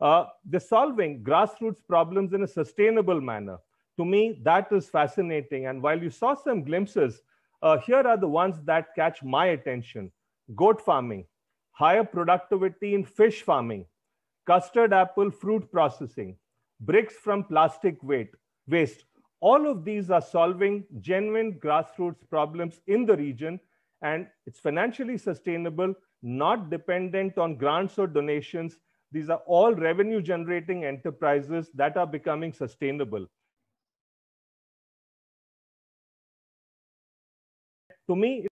Uh, they're solving grassroots problems in a sustainable manner. To me, that is fascinating. And while you saw some glimpses, uh, here are the ones that catch my attention goat farming, higher productivity in fish farming, custard apple fruit processing, bricks from plastic weight, waste. All of these are solving genuine grassroots problems in the region, and it's financially sustainable, not dependent on grants or donations, these are all revenue generating enterprises that are becoming sustainable. To me,